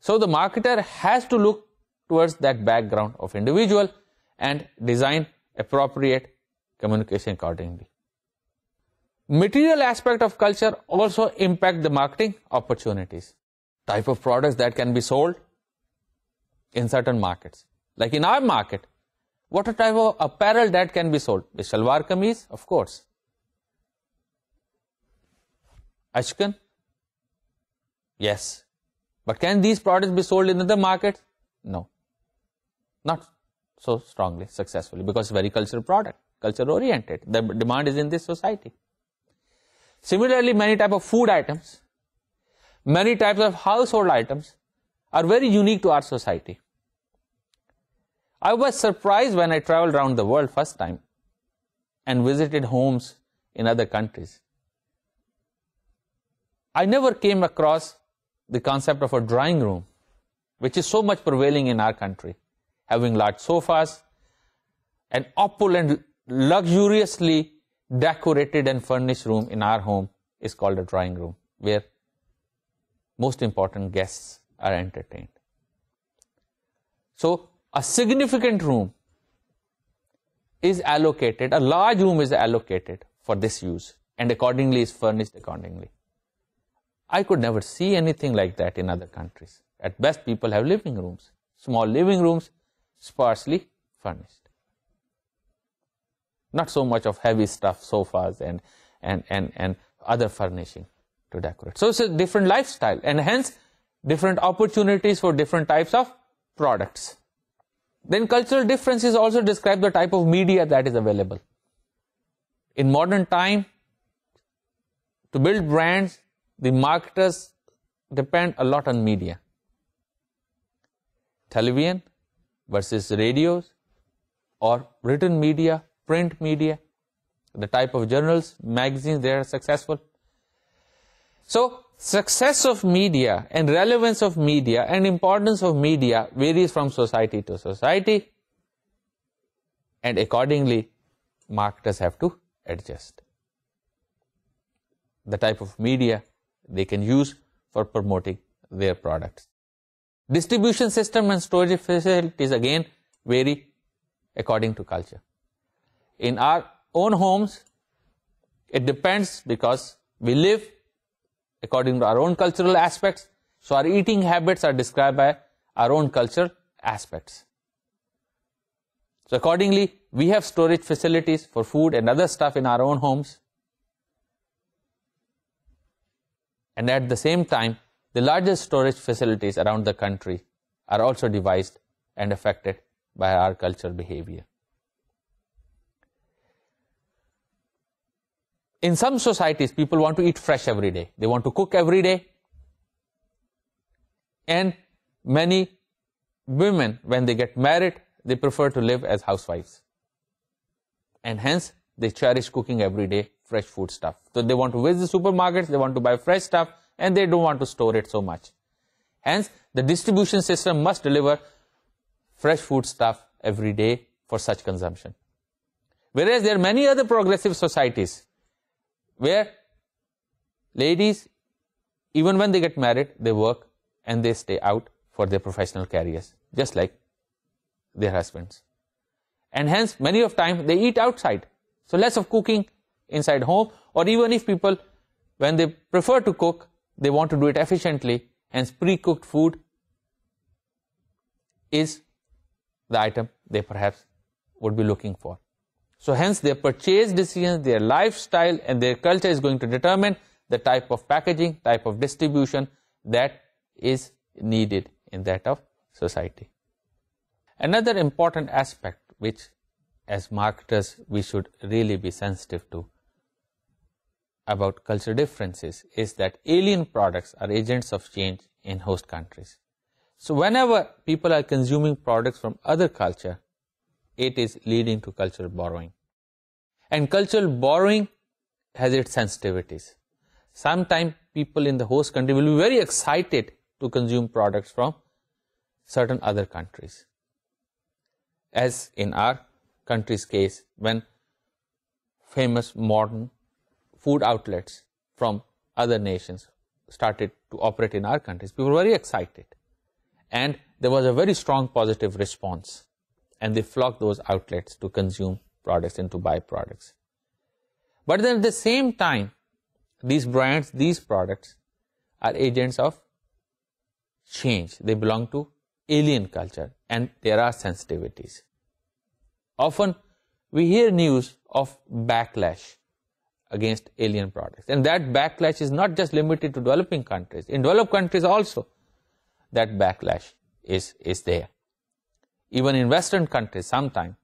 So the marketer has to look towards that background of individual and design appropriate communication accordingly material aspect of culture also impact the marketing opportunities. Type of products that can be sold in certain markets. Like in our market, what a type of apparel that can be sold? The shalwar kameez, of course. Ashkan? Yes. But can these products be sold in other markets? No. Not so strongly, successfully, because it's very cultural product, culture oriented. The demand is in this society. Similarly, many type of food items, many types of household items are very unique to our society. I was surprised when I traveled around the world first time and visited homes in other countries. I never came across the concept of a drawing room, which is so much prevailing in our country, having large sofas and opulent, luxuriously decorated and furnished room in our home is called a drawing room, where most important guests are entertained. So, a significant room is allocated, a large room is allocated for this use and accordingly is furnished accordingly. I could never see anything like that in other countries. At best, people have living rooms, small living rooms, sparsely furnished not so much of heavy stuff, sofas and, and, and, and other furnishing to decorate. So it's a different lifestyle and hence different opportunities for different types of products. Then cultural differences also describe the type of media that is available. In modern time, to build brands, the marketers depend a lot on media. Television versus radios or written media print media, the type of journals, magazines they are successful. So, success of media and relevance of media and importance of media varies from society to society and accordingly marketers have to adjust. The type of media they can use for promoting their products. Distribution system and storage facilities again vary according to culture in our own homes, it depends because we live according to our own cultural aspects. So our eating habits are described by our own cultural aspects. So accordingly, we have storage facilities for food and other stuff in our own homes. And at the same time, the largest storage facilities around the country are also devised and affected by our cultural behavior. In some societies, people want to eat fresh every day. They want to cook every day. And many women, when they get married, they prefer to live as housewives. And hence, they cherish cooking every day fresh food stuff. So they want to visit the supermarkets, they want to buy fresh stuff, and they don't want to store it so much. Hence, the distribution system must deliver fresh food stuff every day for such consumption. Whereas there are many other progressive societies where ladies even when they get married they work and they stay out for their professional careers just like their husbands and hence many of time they eat outside so less of cooking inside home or even if people when they prefer to cook they want to do it efficiently hence pre-cooked food is the item they perhaps would be looking for so hence their purchase decisions, their lifestyle and their culture is going to determine the type of packaging, type of distribution that is needed in that of society. Another important aspect which as marketers we should really be sensitive to about culture differences is that alien products are agents of change in host countries. So whenever people are consuming products from other culture, it is leading to cultural borrowing. And cultural borrowing has its sensitivities. Sometimes people in the host country will be very excited to consume products from certain other countries. As in our country's case, when famous modern food outlets from other nations started to operate in our countries, people were very excited. And there was a very strong positive response. And they flocked those outlets to consume products, into byproducts. But then at the same time, these brands, these products are agents of change. They belong to alien culture and there are sensitivities. Often we hear news of backlash against alien products and that backlash is not just limited to developing countries. In developed countries also that backlash is, is there. Even in western countries sometimes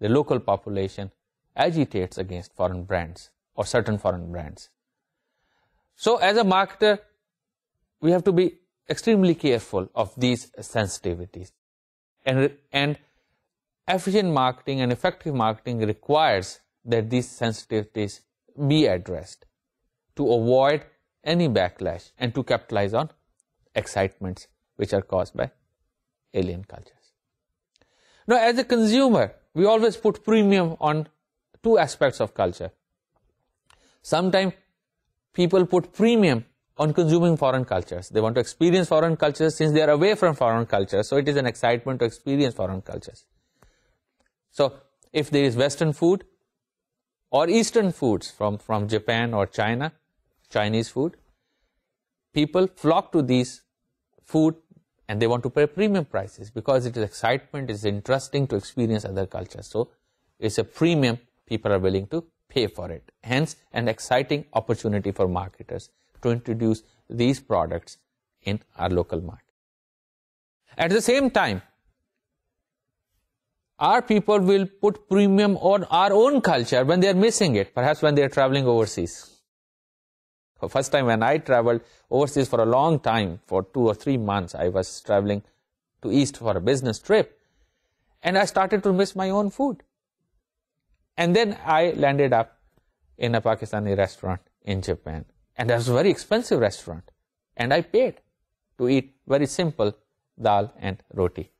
the local population agitates against foreign brands or certain foreign brands. So as a marketer, we have to be extremely careful of these sensitivities. And, and efficient marketing and effective marketing requires that these sensitivities be addressed to avoid any backlash and to capitalize on excitements which are caused by alien culture. Now, as a consumer, we always put premium on two aspects of culture. Sometimes people put premium on consuming foreign cultures. They want to experience foreign cultures since they are away from foreign cultures. So it is an excitement to experience foreign cultures. So if there is Western food or Eastern foods from, from Japan or China, Chinese food, people flock to these food and they want to pay premium prices because it is excitement, it's interesting to experience other cultures. So it's a premium people are willing to pay for it. Hence, an exciting opportunity for marketers to introduce these products in our local market. At the same time, our people will put premium on our own culture when they are missing it, perhaps when they are traveling overseas first time when I traveled overseas for a long time, for two or three months, I was traveling to East for a business trip. And I started to miss my own food. And then I landed up in a Pakistani restaurant in Japan. And that was a very expensive restaurant. And I paid to eat very simple dal and roti.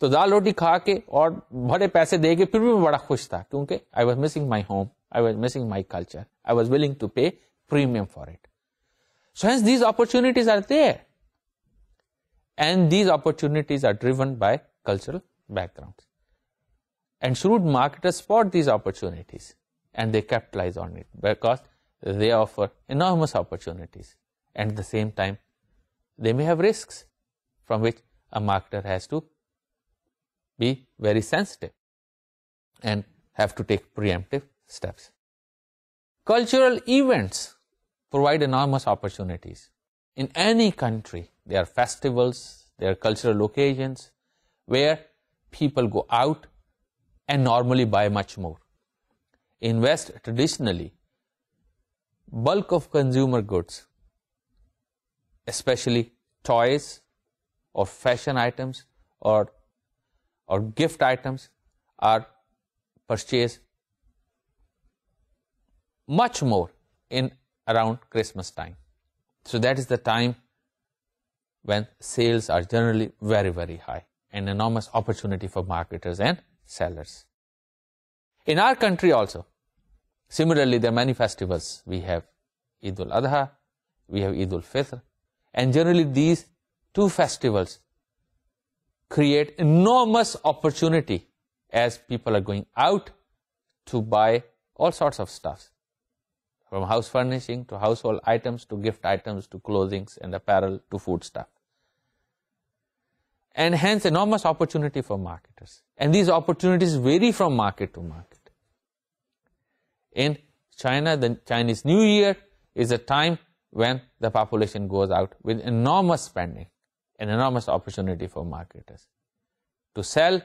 So dal roti khakke or और बड़े पैसे दे के फिर भी मैं बड़ा खुश था क्योंकि I was missing I was missing my culture. I was willing to pay premium for it. So hence these opportunities are there. And these opportunities are driven by cultural backgrounds. And shrewd marketers spot these opportunities and they capitalize on it because they offer enormous opportunities. And at the same time, they may have risks from which a marketer has to be very sensitive and have to take preemptive steps. Cultural events provide enormous opportunities. In any country, there are festivals, there are cultural occasions where people go out and normally buy much more. In West, traditionally, bulk of consumer goods, especially toys or fashion items or, or gift items are purchased much more in around Christmas time. So that is the time when sales are generally very, very high, an enormous opportunity for marketers and sellers. In our country also, similarly, there are many festivals. We have Eid al-Adha, we have Eid al-Fitr, and generally these two festivals create enormous opportunity as people are going out to buy all sorts of stuffs from house furnishing to household items to gift items to clothings and apparel to food stuff, And hence enormous opportunity for marketers. And these opportunities vary from market to market. In China, the Chinese New Year is a time when the population goes out with enormous spending an enormous opportunity for marketers to sell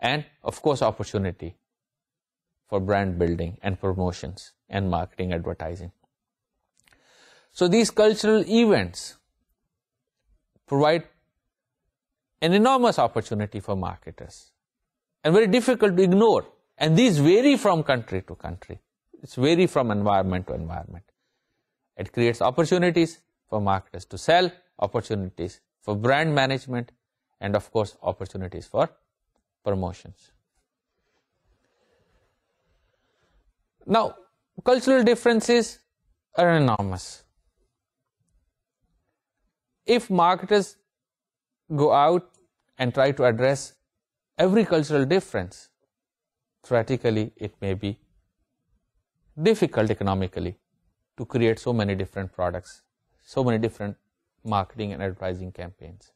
and of course opportunity for brand building and promotions and marketing advertising. So these cultural events provide an enormous opportunity for marketers and very difficult to ignore. And these vary from country to country. It's vary from environment to environment. It creates opportunities for marketers to sell, opportunities for brand management, and of course opportunities for promotions. Now, cultural differences are enormous. If marketers go out and try to address every cultural difference, theoretically it may be difficult economically to create so many different products, so many different marketing and advertising campaigns.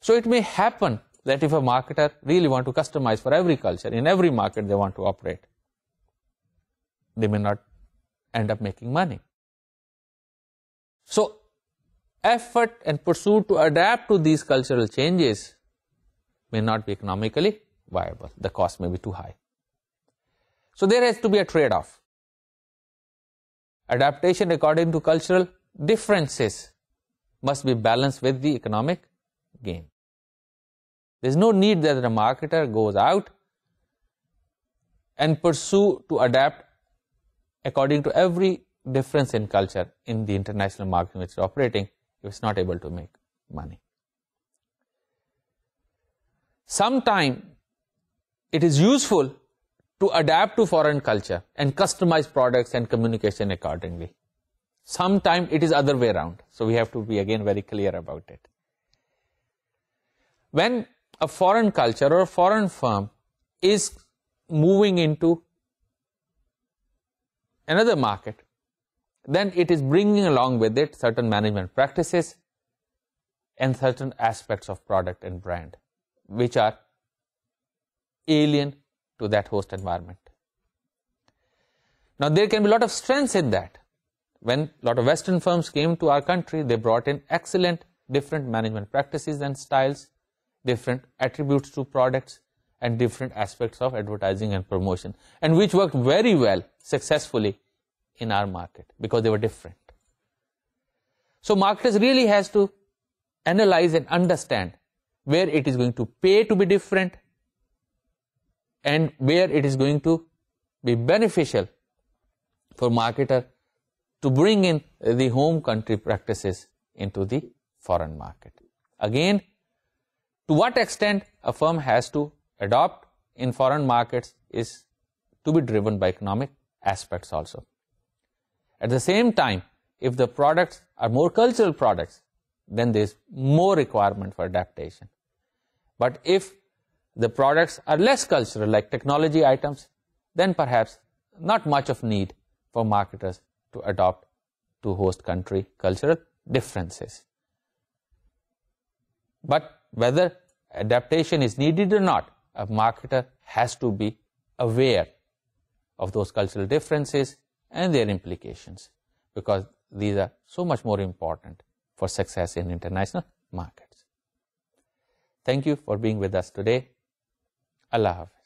So it may happen that if a marketer really want to customize for every culture, in every market they want to operate, they may not end up making money. So, effort and pursuit to adapt to these cultural changes may not be economically viable. The cost may be too high. So, there has to be a trade off. Adaptation according to cultural differences must be balanced with the economic gain. There is no need that the marketer goes out and pursue to adapt according to every difference in culture in the international market in which it's operating, it's not able to make money. Sometime it is useful to adapt to foreign culture and customize products and communication accordingly. Sometime it is other way around. So we have to be again very clear about it. When a foreign culture or a foreign firm is moving into another market, then it is bringing along with it certain management practices and certain aspects of product and brand which are alien to that host environment. Now, there can be a lot of strengths in that. When a lot of Western firms came to our country, they brought in excellent different management practices and styles, different attributes to products, and different aspects of advertising and promotion and which worked very well successfully in our market because they were different. So marketers really has to analyze and understand where it is going to pay to be different and where it is going to be beneficial for marketer to bring in the home country practices into the foreign market. Again, to what extent a firm has to adopt in foreign markets is to be driven by economic aspects also. At the same time, if the products are more cultural products, then there is more requirement for adaptation. But if the products are less cultural, like technology items, then perhaps not much of need for marketers to adopt to host country cultural differences. But whether adaptation is needed or not, a marketer has to be aware of those cultural differences and their implications because these are so much more important for success in international markets. Thank you for being with us today. Allah Hafiz.